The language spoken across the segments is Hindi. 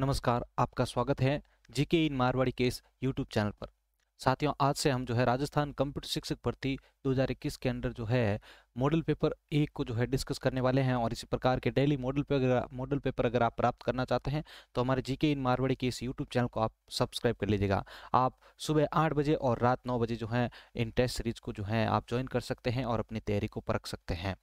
नमस्कार आपका स्वागत है GK in Marwari case YouTube channel पर साथियों आज से हम जो है राजस्थान कंप्यूटर शिक्षक भर्ती 2021 के अंदर जो है मॉडल पेपर एक को जो है डिस्कस करने वाले हैं और इसी प्रकार के डेली मॉडल पे अगर मॉडल पेपर अगर आप प्राप्त करना चाहते हैं तो हमारे जीके इन मारवाड़ी के इस यूट्यूब चैनल को आप सब्सक्राइब कर लीजिएगा आप सुबह आठ बजे और रात नौ बजे जो है इन टेस्ट सीरीज को जो है आप ज्वाइन कर सकते हैं और अपनी तैयारी को परख सकते हैं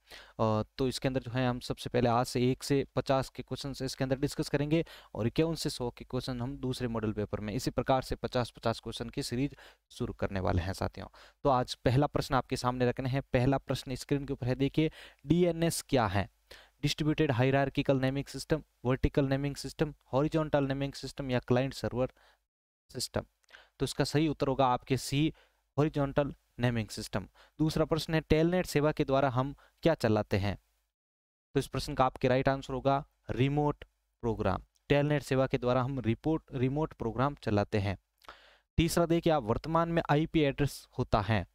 तो इसके अंदर जो है हम सबसे पहले आज से एक से पचास के क्वेश्चन इसके अंदर डिस्कस करेंगे और इक्यावन से सौ के क्वेश्चन हम दूसरे मॉडल पेपर में इसी प्रकार से पचास पचास क्वेश्चन की सीरीज शुरू करने वाले हैं साथियों तो आज पहला प्रश्न आप आपके सामने रखने हैं पहला प्रश्न स्क्रीन के ऊपर है देखिए डीएनएस क्या है distributed hierarchical naming system vertical naming system horizontal naming system या क्लाइंट सर्वर सिस्टम तो इसका सही उत्तर होगा आपके सी हॉरिजॉन्टल नेमिंग सिस्टम दूसरा प्रश्न है टेलनेट सेवा के द्वारा हम क्या चलाते हैं तो इस प्रश्न का आपके राइट आंसर होगा रिमोट प्रोग्राम टेलनेट सेवा के द्वारा हम रिपोर्ट रिमोट प्रोग्राम चलाते हैं तीसरा देखिए आप वर्तमान में आईपी एड्रेस होता है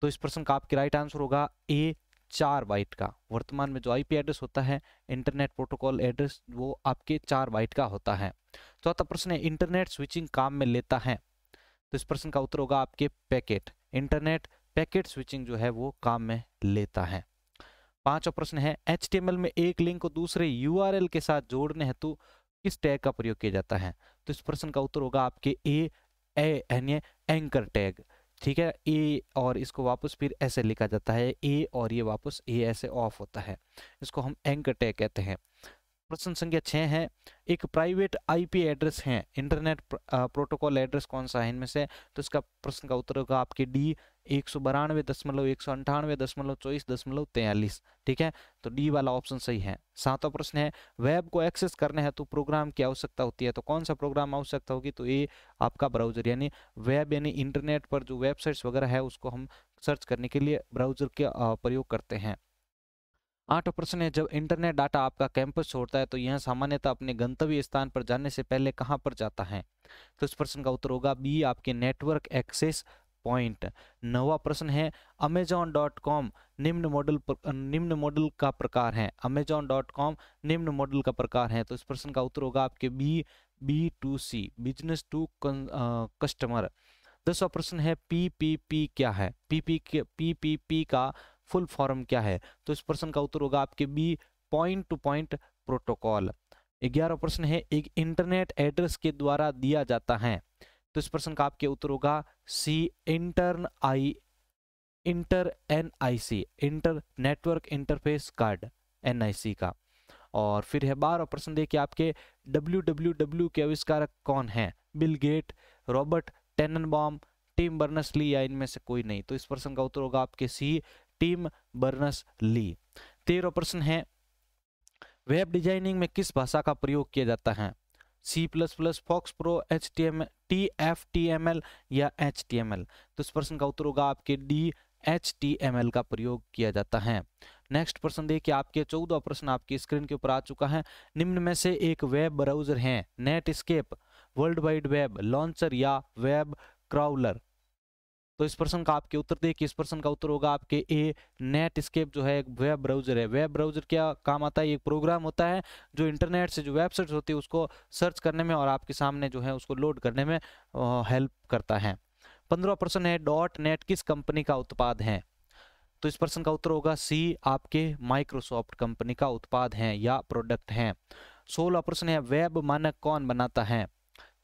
तो इस प्रश्न का आपके राइट आंसर होगा ए चार बाइट का वर्तमान में जो आईपी एड्रेस होता है इंटरनेट प्रोटोकॉल एड्रेस वो आपके चार बाइट का होता है चौथा प्रश्न है इंटरनेट स्विचिंग काम में लेता है तो इस प्रश्न का उत्तर होगा आपके पैकेट इंटरनेट पैकेट स्विचिंग जो है वो काम में लेता है पांचवा प्रश्न है एच में एक लिंक को दूसरे यू के साथ जोड़ने हेतु किस टैग का प्रयोग किया जाता है तो इस प्रश्न का उत्तर होगा आपके ए यानी एंकर टैग ठीक है ए और इसको वापस फिर ऐसे लिखा जाता है ए और ये वापस ए ऐसे ऑफ होता है इसको हम एंकर टैग कहते हैं प्रश्न संख्या छः है एक प्राइवेट आईपी एड्रेस है इंटरनेट प्रोटोकॉल एड्रेस कौन सा है इनमें से तो इसका प्रश्न का उत्तर होगा आपके डी एक सौ बारानवे दशमलव एक सौ अंठानवे दशमलव चौबीस दशमलव तैयलीस ठीक है तो डी वाला ऑप्शन सही है सातवा प्रश्न है वेब को एक्सेस करने है तो प्रोग्राम की आवश्यकता होती है तो कौन सा प्रोग्राम आवश्यकता होगी तो ये आपका ब्राउजर यानी वेब यानी इंटरनेट पर जो वेबसाइट्स वगैरह है उसको हम सर्च करने के लिए ब्राउजर के प्रयोग करते हैं आठवा प्रश्न है जब इंटरनेट डाटा आपका कैंपस छोड़ता है तो यह सामान्यतः अपने गंतव्य स्थान पर जाने से पहले कहाँ पर जाता है तो इस प्रश्न का उत्तर होगा बी आपके नेटवर्क एक्सेस पॉइंट नवा प्रश्न है अमेजॉन डॉट कॉम निम्न मॉडल निम्न मॉडल का प्रकार है अमेजॉन डॉट कॉम निम्न मॉडल का प्रकार है तो इस प्रश्न का उत्तर होगा आपके B B to C business to customer दसवा प्रश्न है पी पी पी क्या है P P P P P का फुल फॉर्म क्या है तो इस प्रश्न का उत्तर होगा आपके B point to point protocol ग्यारह प्रश्न है एक इंटरनेट एड्रेस के द्वारा दिया जाता है तो इस प्रश्न का आपके उत्तर होगा C intern I inter N I C inter network interface card N I C का और फिर है बारह प्रश्न देखिए आपके डब्ल्यू डब्ल्यू डब्ल्यू के आविष्कारक कौन है Bill Gate Robert Tanenbaum Tim Berners Lee या इनमें से कोई नहीं तो इस प्रश्न का उत्तर होगा आपके सी टीम बर्नस ली तेरह प्रश्न है वेब डिजाइनिंग में किस भाषा का प्रयोग किया जाता है C++, Fox Pro, HTML, pro या HTML? तो इस प्रश्न का उत्तर होगा आपके D H T M L का प्रयोग किया जाता है नेक्स्ट प्रश्न देखिए आपके चौदह प्रश्न आपकी स्क्रीन के ऊपर आ चुका है निम्न में से एक वेब ब्राउजर है Netscape World Wide Web launcher या वेब क्राउलर तो इस प्रश्न का आपके उत्तर देखिए इस प्रश्न का उत्तर होगा आपके ए नेटस्केप जो है एक वेब ब्राउजर है वेब ब्राउजर क्या काम आता है एक प्रोग्राम होता है जो इंटरनेट से जो वेबसाइट होती है उसको सर्च करने में और आपके सामने जो है उसको लोड करने में हेल्प करता है पंद्रह प्रश्न है डॉट नेट किस कंपनी का उत्पाद है तो इस प्रश्न का उत्तर होगा सी आपके माइक्रोसॉफ्ट कंपनी का उत्पाद है या प्रोडक्ट है सोलह प्रश्न है वेब मानक कौन बनाता है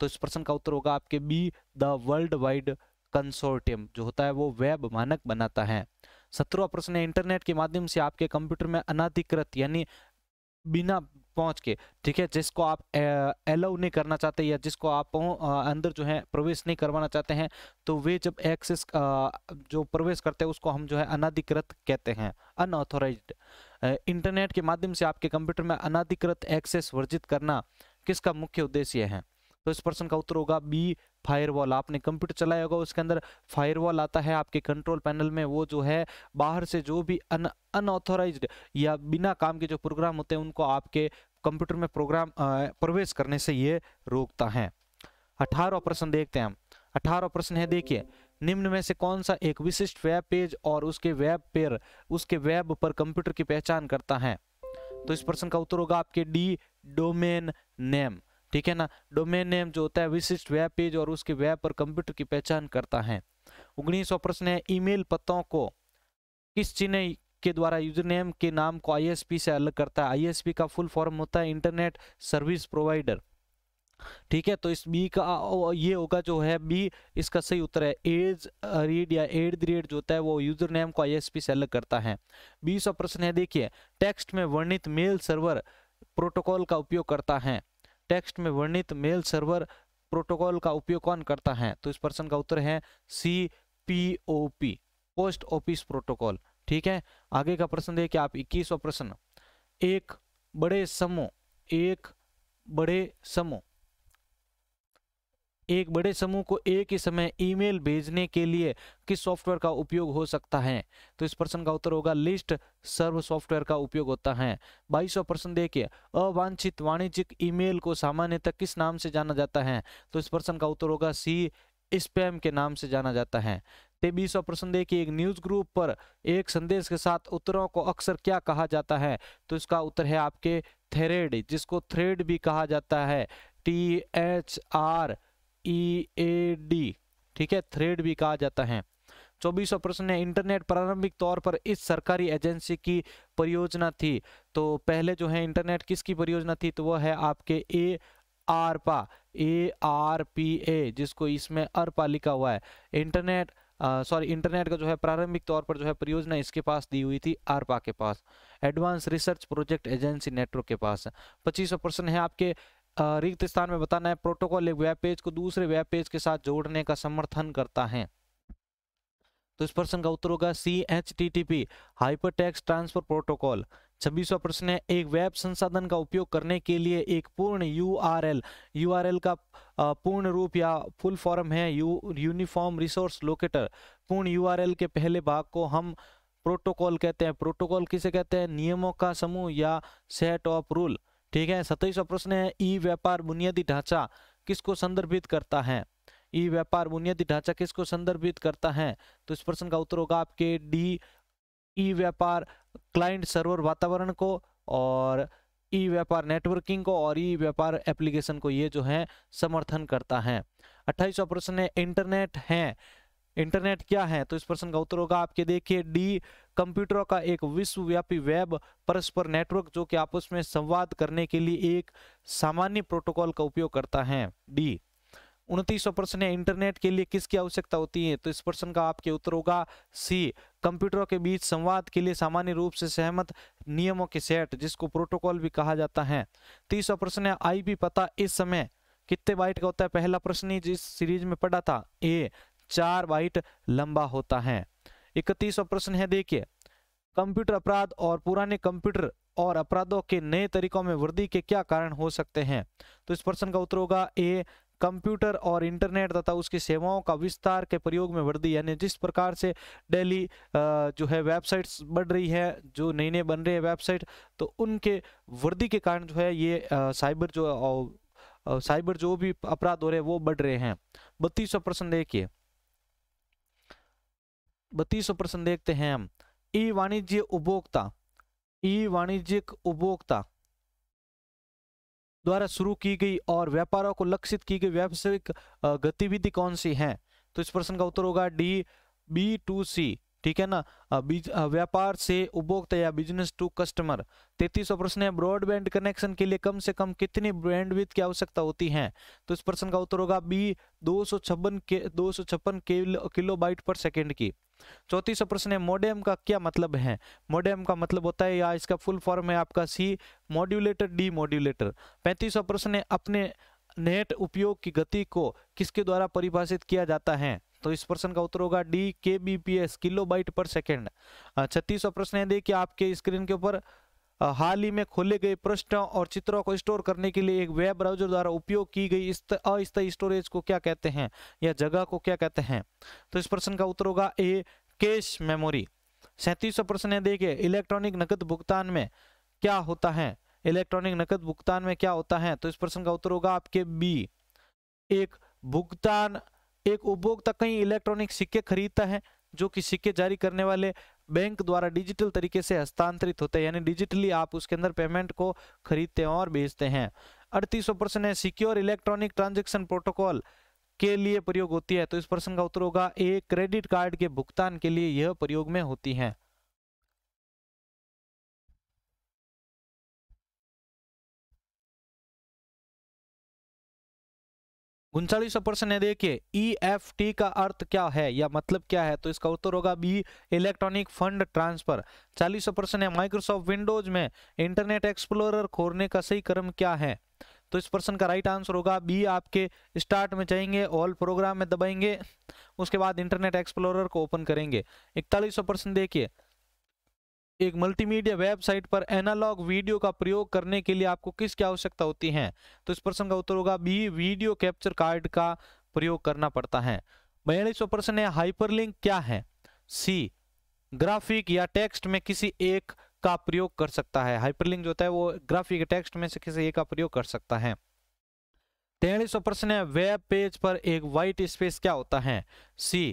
तो इस प्रश्न का उत्तर होगा आपके B the World Wide Consortium जो होता है वो वेब मानक बनाता है सत्रवा प्रश्न है इंटरनेट के माध्यम से आपके कंप्यूटर में अनाधिकृत यानी बिना पहुंच के ठीक है जिसको आप अलाउ नहीं करना चाहते या जिसको आप अंदर जो है प्रवेश नहीं करवाना चाहते हैं तो वे जब एक्सेस जो प्रवेश करते हैं उसको हम जो है अनाधिकृत कहते हैं अनऑथोराइज इंटरनेट के माध्यम से आपके कंप्यूटर में अनाधिकृत एक्सेस वर्जित करना किसका मुख्य उद्देश्य है तो इस प्रश्न का उत्तर होगा बी फायरवॉल आपने कंप्यूटर चलाया होगा उसके अंदर फायरवॉल आता है आपके कंट्रोल पैनल में वो जो है बाहर से जो भी अनऑथोराइज या बिना काम के जो प्रोग्राम होते हैं उनको आपके कंप्यूटर में प्रोग्राम प्रवेश करने से ये रोकता है अठारह प्रश्न देखते हैं हम अठारह प्रश्न है देखिए निम्न में से कौन सा एक विशिष्ट वेब पेज और उसके वेब पर उसके वेब पर कंप्यूटर की पहचान करता है तो इस प्रश्न का उत्तर होगा आपके डी डोमेन नेम ठीक है ना डोमेन नेम जो होता है विशिष्ट वेब पेज और उसके वेब पर कंप्यूटर की पहचान करता है उन्नीसवा प्रश्न है ईमेल पत्तों को किस चिन्ह के द्वारा यूजर नेम के नाम को आईएसपी से अलग करता है आईएसपी का फुल फॉर्म होता है इंटरनेट सर्विस प्रोवाइडर ठीक है तो इस बी का ये होगा जो है बी इसका सही उत्तर है एज रीड या एड द रेट जो होता है वो यूजर नेम को आईएसपी से अलग करता है बीसवा प्रश्न है देखिए टेक्स्ट में वर्णित मेल सर्वर प्रोटोकॉल का उपयोग करता है टेक्स्ट में वर्णित मेल सर्वर प्रोटोकॉल का उपयोग कौन करता है तो इस प्रश्न का उत्तर है C P O P post office protocol ठीक है आगे का प्रश्न देखिए आप इक्कीसवा प्रश्न एक बड़े समूह एक बड़े समूह एक बड़े समूह को एक ही समय ईमेल भेजने के लिए किस सॉफ्टवेयर का उपयोग हो सकता है तो इस प्रश्न का उत्तर होगा लिस्ट सर्व सॉफ्टवेयर का उपयोग होता है बाईसवा प्रश्न देखिए अवांछित वाणिज्यिक ईमेल को सामान्यतः किस नाम से जाना जाता है तो इस प्रश्न का उत्तर होगा सी स्पैम के नाम से जाना जाता है तेबीसवा प्रश्न देखिए एक न्यूज ग्रुप पर एक संदेश के साथ उत्तरों को अक्सर क्या कहा जाता है तो इसका उत्तर है आपके थ्रेड जिसको थ्रेड भी कहा जाता है T H R E A D ठीक है थ्रेड भी कहा जाता है चौबीसों प्रश्न है इंटरनेट प्रारंभिक तौर पर इस सरकारी एजेंसी की परियोजना थी तो पहले जो है इंटरनेट किसकी परियोजना थी तो वह है आपके ए आरपा ए आर पी ए जिसको इसमें अरपा लिखा हुआ है इंटरनेट सॉरी इंटरनेट का जो है प्रारंभिक तौर पर जो है परियोजना इसके पास दी हुई थी आरपा के पास advance research project agency network के पास पच्चीसों प्रश्न है आपके रिक्त स्थान में बताना है प्रोटोकॉल एक वेब पेज को दूसरे वेब पेज के साथ जोड़ने का समर्थन करता है तो इस प्रश्न का उत्तर होगा C H T T P hyper text transfer protocol छब्बीसवा प्रश्न है एक वेब संसाधन का उपयोग करने के लिए एक पूर्ण U R L U R L का पूर्ण रूप या फुल फॉर्म है यू यूनिफॉर्म रिसोर्स लोकेटर पूर्ण यू आर एल के पहले भाग को हम प्रोटोकॉल कहते हैं प्रोटोकॉल किसे कहते हैं नियमों का समूह या सेट ऑफ रूल ठीक है सत्ताईसवा प्रश्न है ई व्यापार बुनियादी ढांचा किसको संदर्भित करता है ई व्यापार बुनियादी ढांचा किसको संदर्भित करता है तो इस प्रश्न का उत्तर होगा आपके डी ई व्यापार क्लाइंट सर्वर वातावरण को और ई व्यापार नेटवर्किंग को और ई व्यापार एप्लीकेशन को ये जो है समर्थन करता है अट्ठाईसवा प्रश्न है इंटरनेट है इंटरनेट क्या है तो इस प्रश्न का उत्तर होगा आपके देखिए डी कंप्यूटरों का एक विश्वव्यापी वेब परस्पर नेटवर्क जो कि आपस में संवाद करने के लिए एक सामान्य प्रोटोकॉल का उपयोग करता है डी उनतीसवा प्रश्न है इंटरनेट के लिए किसकी आवश्यकता होती है तो इस प्रश्न का आपके उत्तर होगा सी कंप्यूटरों के बीच संवाद के लिए सामान्य रूप से सहमत नियमों के सेट जिसको प्रोटोकॉल भी कहा जाता है तीसरा प्रश्न है आईपी पता इस समय कितने बाइट का होता है पहला प्रश्न ही जिस सीरीज में पढ़ा था ए चार बाइट लंबा होता है इकतीसवा प्रश्न है देखिए कंप्यूटर अपराध और पुराने कंप्यूटर और अपराधों के नए तरीकों में वृद्धि के क्या कारण हो सकते हैं तो इस प्रश्न का उत्तर होगा ए कंप्यूटर और इंटरनेट तथा उसकी सेवाओं का विस्तार के प्रयोग में वृद्धि यानी जिस प्रकार से डेली जो है वेबसाइट्स बढ़ रही है जो नई नए बन रहे हैं वेबसाइट तो उनके वृद्धि के कारण जो है ये साइबर जो साइबर जो भी अपराध हो रहे हैं वो बढ़ रहे हैं बत्तीसवा प्रश्न देखिए बत्तीसों प्रश्न देखते हैं हम ई वाणिज्य उपभोक्ता ई वाणिज्यिक उपभोक्ता द्वारा शुरू की गई और व्यापारों को लक्षित की गई व्यावसायिक गतिविधि कौन सी है तो इस प्रश्न का उत्तर होगा डी बी टू सी ठीक है ना व्यापार से उपभोक्ता या बिजनेस टू कस्टमर तैतीसवा प्रश्न है ब्रॉडबैंड कनेक्शन के लिए कम से कम कितनी ब्रैंडविथ की आवश्यकता होती है तो इस प्रश्न का उत्तर होगा बी दो सौ छप्पन के दो सौ छप्पन किलो बाइट पर सेकेंड की चौथी सौ प्रश्न है मोडेम का क्या मतलब है मोडेम का मतलब होता है या इसका फुल फॉर्म है आपका सी मॉड्यूलेटर डी मॉड्यूलेटर पैंतीसवा प्रश्न है अपने नेट उपयोग की गति को किसके द्वारा परिभाषित किया जाता है तो इस प्रश्न का उत्तर होगा D K B P S kilobyte per second छत्तीसवा प्रश्न है देखिए आपके स्क्रीन के ऊपर हाल ही में खोले गए पृष्ठों और चित्रों को स्टोर करने के लिए एक वेब ब्राउजर द्वारा उपयोग की गई अस्थायी स्टोरेज को क्या कहते हैं या जगह को क्या कहते हैं तो इस प्रश्न का उत्तर होगा ए कैश मेमोरी सैंतीसवा प्रश्न है देखिए इलेक्ट्रॉनिक नकद भुगतान में क्या होता है इलेक्ट्रॉनिक नकद भुगतान में क्या होता है तो इस प्रश्न का उत्तर होगा आपके बी एक भुगतान एक उपभोक्ता कहीं इलेक्ट्रॉनिक सिक्के खरीदता है जो कि सिक्के जारी करने वाले बैंक द्वारा डिजिटल तरीके से हस्तांतरित होते हैं यानी डिजिटली आप उसके अंदर पेमेंट को खरीदते हैं और बेचते हैं अड़तीसवा प्रश्न है सिक्योर इलेक्ट्रॉनिक ट्रांजेक्शन प्रोटोकॉल के लिए प्रयोग होती है तो इस प्रश्न का उत्तर होगा ए क्रेडिट कार्ड के भुगतान के लिए यह प्रयोग में होती है उनचालीसवा प्रश्न है देखिए ई एफ टी का अर्थ क्या है या मतलब क्या है तो इसका उत्तर होगा बी इलेक्ट्रॉनिक फंड ट्रांसफर चालीसवा प्रश्न है माइक्रोसॉफ्ट विंडोज में इंटरनेट एक्सप्लोरर खोलने का सही क्रम क्या है तो इस प्रश्न का राइट आंसर होगा बी आपके स्टार्ट में जाएंगे ऑल प्रोग्राम में दबाएंगे उसके बाद इंटरनेट एक्सप्लोरर को ओपन करेंगे इकतालीसवा प्रश्न देखिए एक मल्टीमीडिया वेबसाइट पर एनालॉग वीडियो का प्रयोग करने के लिए आपको किसकी आवश्यकता होती है तो इस प्रश्न का उत्तर होगा बी वीडियो कैप्चर कार्ड का प्रयोग करना पड़ता है बयालीसवा प्रश्न है हाइपरलिंक क्या है सी ग्राफिक या टेक्स्ट में किसी एक का प्रयोग कर सकता है हाइपरलिंक जो होता है वो ग्राफिक टेक्स्ट में से किसी एक का प्रयोग कर सकता है तेरहवीं प्रश्न है वेब पेज पर एक वाइट स्पेस क्या होता है सी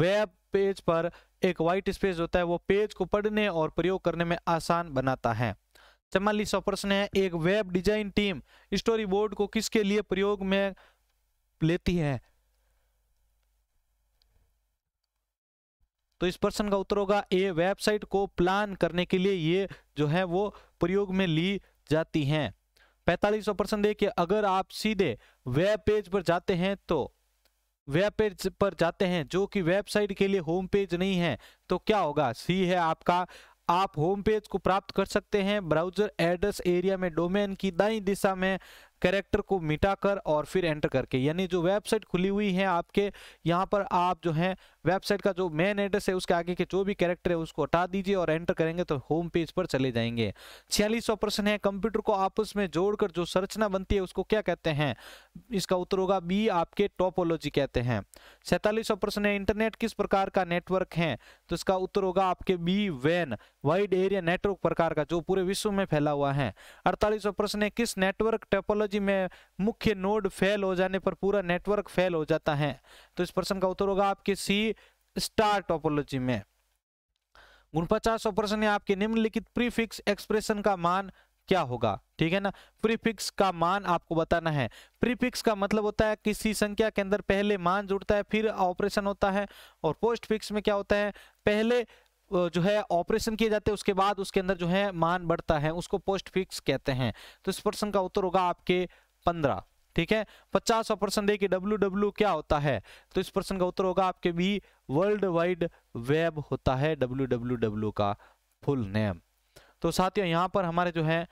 वेब पेज पर एक वाइट स्पेस होता है वो पेज को पढ़ने और प्रयोग करने में आसान बनाता है चवालीसवा प्रश्न है एक web design team storyboard को किसके लिए प्रयोग में लेती है तो इस प्रश्न का उत्तर होगा ए वेबसाइट को प्लान करने के लिए ये जो है वो प्रयोग में ली जाती हैं पैंतालीसवा प्रश्न देखिए अगर आप सीधे वेब पेज पर जाते हैं तो वेब पेज पर जाते हैं जो कि वेबसाइट के लिए होम पेज नहीं है तो क्या होगा सी है आपका आप होम पेज को प्राप्त कर सकते हैं ब्राउजर एड्रेस एरिया में डोमेन की दाई दिशा में कैरेक्टर को मिटाकर और फिर एंटर करके यानी जो वेबसाइट खुली हुई है आपके यहाँ पर आप जो है वेबसाइट का जो मेन एड्रेस है उसके आगे के जो भी कैरेक्टर है उसको हटा दीजिए और एंटर करेंगे तो होम पेज पर चले जाएंगे छियालीसवा प्रश्न है कंप्यूटर को आपस में जोड़कर जो संरचना बनती है उसको क्या कहते हैं इसका उत्तर होगा बी आपके टोपोलॉजी कहते हैं सैतालीसवा प्रश्न है इंटरनेट किस प्रकार का नेटवर्क है तो इसका उत्तर होगा आपके बी वैन वाइड एरिया नेटवर्क प्रकार का जो पूरे विश्व में फैला हुआ है अड़तालीसवा प्रश्न है किस नेटवर्क टोपोलॉजी में मुख्य नोड फेल हो जाने पर पूरा नेटवर्क फेल हो जाता है तो इस प्रश्न का उत्तर होगा आपके सी स्टार टोपोलॉजी में उनपचासवा प्रश्न है आपके निम्नलिखित प्रीफिक्स एक्सप्रेशन का मान क्या होगा ठीक है ना प्रीफिक्स का मान आपको बताना है प्रीफिक्स का मतलब होता है किसी संख्या के अंदर पहले मान जुड़ता है फिर ऑपरेशन होता है और पोस्ट फिक्स में क्या होता है पहले जो है ऑपरेशन किए जाते हैं उसके बाद उसके अंदर जो है मान बढ़ता है उसको पोस्ट फिक्स कहते हैं तो इस प्रश्न का उत्तर होगा आपके पंद्रह ठीक है पचास ऑपरेशन देखिए डब्ल्यू डब्ल्यू क्या होता है तो इस प्रश्न का उत्तर होगा आपके भी वर्ल्ड वाइड वेब होता है डब्ल्यू डब्ल्यू डब्ल्यू का फुल नेम तो साथियों यहाँ पर हमारे जो है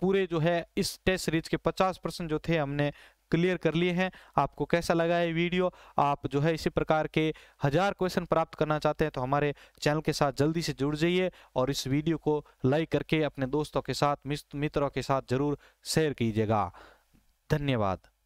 पूरे जो है इस टेस्ट सीरीज के 50 परसेंट जो थे हमने क्लियर कर लिए हैं आपको कैसा लगा ये वीडियो आप जो है इसी प्रकार के हज़ार क्वेश्चन प्राप्त करना चाहते हैं तो हमारे चैनल के साथ जल्दी से जुड़ जाइए और इस वीडियो को लाइक करके अपने दोस्तों के साथ मित्रों के साथ ज़रूर शेयर कीजिएगा धन्यवाद